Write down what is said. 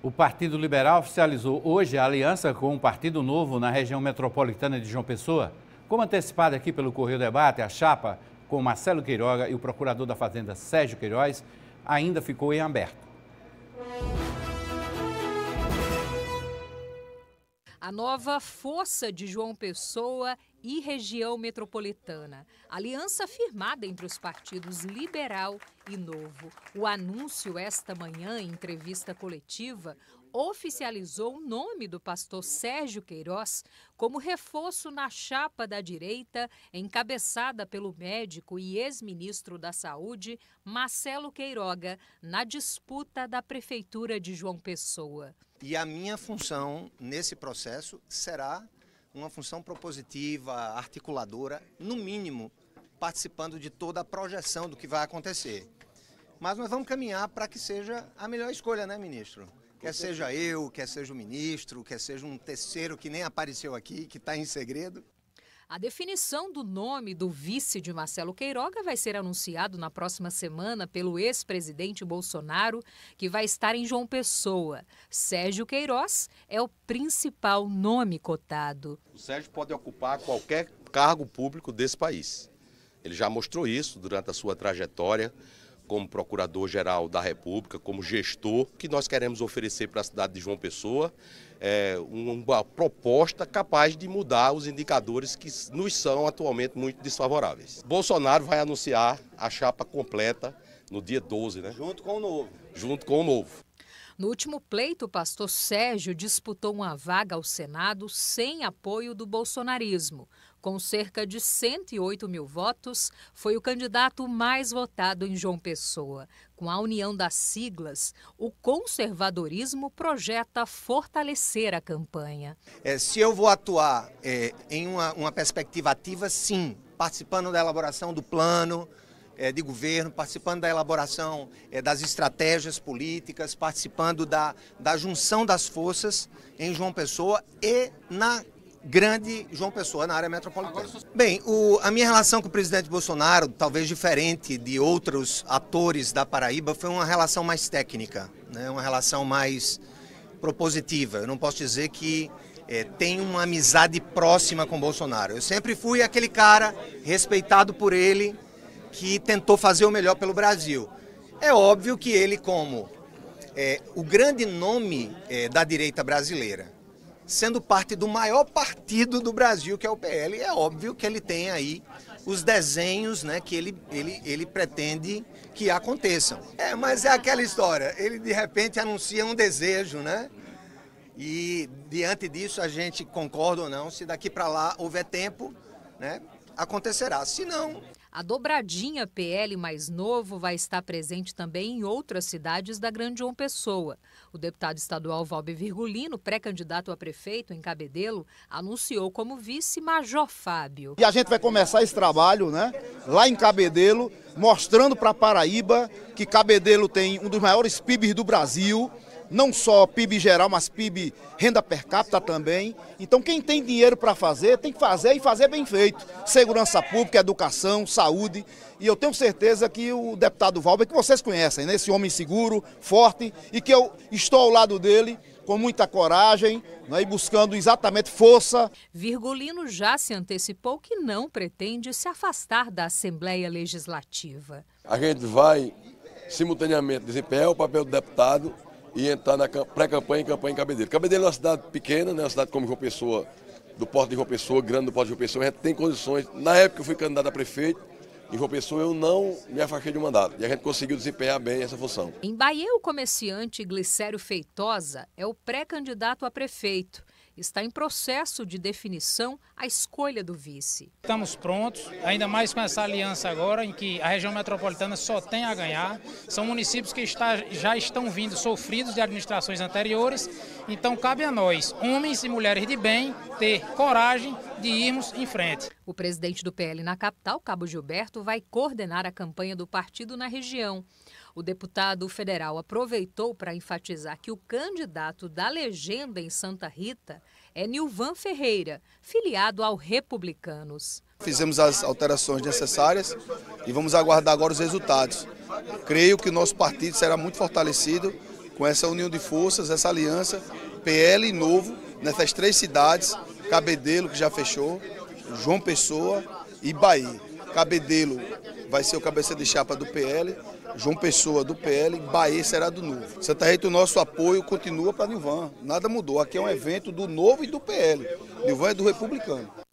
O Partido Liberal oficializou hoje a aliança com o Partido Novo na região metropolitana de João Pessoa. Como antecipado aqui pelo Correio Debate, a chapa com Marcelo Queiroga e o procurador da Fazenda Sérgio Queiroz ainda ficou em aberto. A nova força de João Pessoa e região metropolitana. Aliança firmada entre os partidos Liberal e Novo. O anúncio esta manhã, em entrevista coletiva, oficializou o nome do pastor Sérgio Queiroz como reforço na chapa da direita, encabeçada pelo médico e ex-ministro da Saúde, Marcelo Queiroga, na disputa da Prefeitura de João Pessoa. E a minha função nesse processo será uma função propositiva, articuladora, no mínimo participando de toda a projeção do que vai acontecer. Mas nós vamos caminhar para que seja a melhor escolha, né, ministro? Quer seja eu, quer seja o ministro, quer seja um terceiro que nem apareceu aqui, que está em segredo. A definição do nome do vice de Marcelo Queiroga vai ser anunciado na próxima semana pelo ex-presidente Bolsonaro, que vai estar em João Pessoa. Sérgio Queiroz é o principal nome cotado. O Sérgio pode ocupar qualquer cargo público desse país. Ele já mostrou isso durante a sua trajetória como Procurador-Geral da República, como gestor, que nós queremos oferecer para a cidade de João Pessoa é, uma proposta capaz de mudar os indicadores que nos são atualmente muito desfavoráveis. Bolsonaro vai anunciar a chapa completa no dia 12, né? Junto com o novo. Junto com o novo. No último pleito, o pastor Sérgio disputou uma vaga ao Senado sem apoio do bolsonarismo. Com cerca de 108 mil votos, foi o candidato mais votado em João Pessoa. Com a união das siglas, o conservadorismo projeta fortalecer a campanha. É, se eu vou atuar é, em uma, uma perspectiva ativa, sim, participando da elaboração do plano, é, de governo, participando da elaboração é, das estratégias políticas, participando da, da junção das forças em João Pessoa e na grande João Pessoa, na área metropolitana. Bem, o, a minha relação com o presidente Bolsonaro, talvez diferente de outros atores da Paraíba, foi uma relação mais técnica, né? uma relação mais propositiva. Eu não posso dizer que é, tem uma amizade próxima com Bolsonaro. Eu sempre fui aquele cara respeitado por ele, que tentou fazer o melhor pelo Brasil. É óbvio que ele, como é, o grande nome é, da direita brasileira, sendo parte do maior partido do Brasil, que é o PL, é óbvio que ele tem aí os desenhos né, que ele, ele, ele pretende que aconteçam. É, mas é aquela história, ele de repente anuncia um desejo, né? E diante disso a gente concorda ou não, se daqui para lá houver tempo, né? acontecerá. Se não. A dobradinha PL mais novo vai estar presente também em outras cidades da Grande João Pessoa. O deputado estadual Valber Virgulino, pré-candidato a prefeito em Cabedelo, anunciou como vice Major Fábio. E a gente vai começar esse trabalho, né, lá em Cabedelo, mostrando para Paraíba que Cabedelo tem um dos maiores PIBs do Brasil não só PIB geral, mas PIB renda per capita também. Então, quem tem dinheiro para fazer, tem que fazer e fazer bem feito. Segurança pública, educação, saúde. E eu tenho certeza que o deputado Valber, que vocês conhecem, né? esse homem seguro, forte, e que eu estou ao lado dele com muita coragem né, e buscando exatamente força. Virgulino já se antecipou que não pretende se afastar da Assembleia Legislativa. A gente vai simultaneamente desempenhar é o papel do deputado e entrar na pré-campanha e campanha em Cabedelo. Cabedelo é uma cidade pequena, né, uma cidade como João Pessoa, do Porto de João Pessoa, grande do Porto de João Pessoa, a gente tem condições. Na época que eu fui candidato a prefeito, em João Pessoa eu não me afastei de mandato e a gente conseguiu desempenhar bem essa função. Em Bahia, o comerciante Glicério Feitosa é o pré-candidato a prefeito está em processo de definição a escolha do vice. Estamos prontos, ainda mais com essa aliança agora em que a região metropolitana só tem a ganhar. São municípios que está, já estão vindo sofridos de administrações anteriores, então cabe a nós, homens e mulheres de bem, ter coragem de irmos em frente. O presidente do PL na capital, Cabo Gilberto, vai coordenar a campanha do partido na região. O deputado federal aproveitou para enfatizar que o candidato da legenda em Santa Rita é Nilvan Ferreira, filiado ao Republicanos. Fizemos as alterações necessárias e vamos aguardar agora os resultados. Creio que o nosso partido será muito fortalecido com essa união de forças, essa aliança PL Novo nessas três cidades Cabedelo, que já fechou, João Pessoa e Bahia. Cabedelo vai ser o cabeça de chapa do PL, João Pessoa do PL, Bahia será do Novo. Santa Rita, o nosso apoio continua para Nilvan, nada mudou. Aqui é um evento do Novo e do PL. Nilvan é do Republicano.